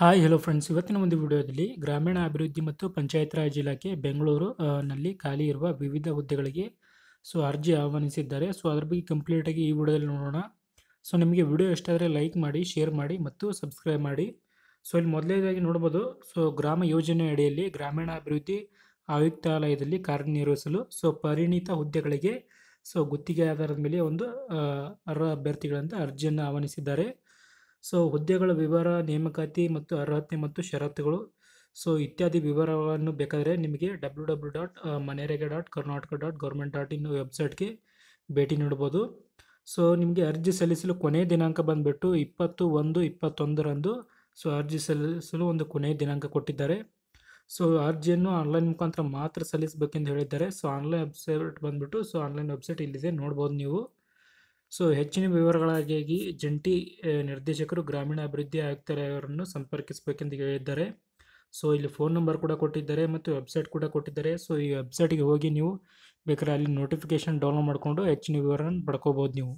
hi hello friends ಇವತ್ತಿನ ಒಂದು ವಿಡಿಯೋದಲ್ಲಿ ಗ್ರಾಮೀಣ ಅಭಿವೃದ್ಧಿ ಮತ್ತು ಪಂಚಾಯತ್ ರಾಜ್ ಇಲಾಖೆ ಬೆಂಗಳೂರು ನಲ್ಲಿ ಖಾಲಿ ಇರುವ ವಿವಿಧ ಹುದ್ದೆಗಳಿಗೆ ಸೊ ಅರ್ಜಿ ಆಹ್ವಾನಿಸಿದ್ದಾರೆ ಸೊ ಅದ್ರ ಬಗ್ಗೆ ಕಂಪ್ಲೀಟಾಗಿ ಈ ವಿಡಿಯೋದಲ್ಲಿ ನೋಡೋಣ ಸೊ ನಿಮಗೆ ವಿಡಿಯೋ ಎಷ್ಟಾದರೆ ಲೈಕ್ ಮಾಡಿ ಶೇರ್ ಮಾಡಿ ಮತ್ತು ಸಬ್ಸ್ಕ್ರೈಬ್ ಮಾಡಿ ಸೊ ಇಲ್ಲಿ ಮೊದಲನೇದಾಗಿ ನೋಡ್ಬೋದು ಸೊ ಗ್ರಾಮ ಯೋಜನೆ ಅಡಿಯಲ್ಲಿ ಗ್ರಾಮೀಣ ಅಭಿವೃದ್ಧಿ ಆಯುಕ್ತಾಲಯದಲ್ಲಿ ಕಾರ್ಯನಿರ್ವಹಿಸಲು ಸೊ ಪರಿಣಿತ ಹುದ್ದೆಗಳಿಗೆ ಸೊ ಗುತ್ತಿಗೆ ಆಧಾರದ ಮೇಲೆ ಒಂದು ಅರ್ಹ ಅಭ್ಯರ್ಥಿಗಳಂತ ಅರ್ಜಿಯನ್ನು ಆಹ್ವಾನಿಸಿದ್ದಾರೆ ಸೊ ಹುದ್ದೆಗಳ ವಿವರ ನೇಮಕಾತಿ ಮತ್ತು ಅರ್ಹತೆ ಮತ್ತು ಷರತ್ತುಗಳು ಸೊ ಇತ್ಯಾದಿ ವಿವರಗಳನ್ನು ಬೇಕಾದರೆ ನಿಮಗೆ W W dot Manrega dot Karnataka dot government dot in ವೆಬ್ಸೈಟ್ಗೆ ಭೇಟಿ ನೀಡ್ಬೋದು ಸೊ ನಿಮಗೆ ಅರ್ಜಿ ಸಲ್ಲಿಸಲು ಕೊನೆಯ ದಿನಾಂಕ ಬಂದುಬಿಟ್ಟು ಇಪ್ಪತ್ತು ಒಂದು ಇಪ್ಪತ್ತೊಂದರಂದು ಸೊ ಅರ್ಜಿ ಸಲ್ಲಿಸಲು ಒಂದು ಕೊನೆಯ ದಿನಾಂಕ ಕೊಟ್ಟಿದ್ದಾರೆ ಸೊ ಅರ್ಜಿಯನ್ನು ಆನ್ಲೈನ್ ಮುಖಾಂತರ ಮಾತ್ರ ಸಲ್ಲಿಸಬೇಕೆಂದು ಹೇಳಿದ್ದಾರೆ ಸೊ ಆನ್ಲೈನ್ ವೆಬ್ಸೈಟ್ ಬಂದುಬಿಟ್ಟು ಸೊ ಆನ್ಲೈನ್ ವೆಬ್ಸೈಟ್ ಇಲ್ಲಿದೆ ನೋಡ್ಬೋದು ನೀವು ಸೊ ಹೆಚ್ಚಿನ ವಿವರಗಳಿಗಾಗಿ ಜಂಟಿ ನಿರ್ದೇಶಕರು ಗ್ರಾಮೀಣಾಭಿವೃದ್ಧಿ ಆಯುಕ್ತರವರನ್ನು ಸಂಪರ್ಕಿಸಬೇಕೆಂದು ಹೇಳಿದ್ದಾರೆ ಸೊ ಇಲ್ಲಿ ಫೋನ್ ನಂಬರ್ ಕೂಡ ಕೊಟ್ಟಿದ್ದಾರೆ ಮತ್ತು ವೆಬ್ಸೈಟ್ ಕೂಡ ಕೊಟ್ಟಿದ್ದಾರೆ ಸೊ ಈ ವೆಬ್ಸೈಟ್ಗೆ ಹೋಗಿ ನೀವು ಬೇಕಾದ್ರೆ ಅಲ್ಲಿ ನೋಟಿಫಿಕೇಷನ್ ಡೌನ್ಲೋಡ್ ಮಾಡಿಕೊಂಡು ಹೆಚ್ಚಿನ ವಿವರನ ಪಡ್ಕೋಬೋದು ನೀವು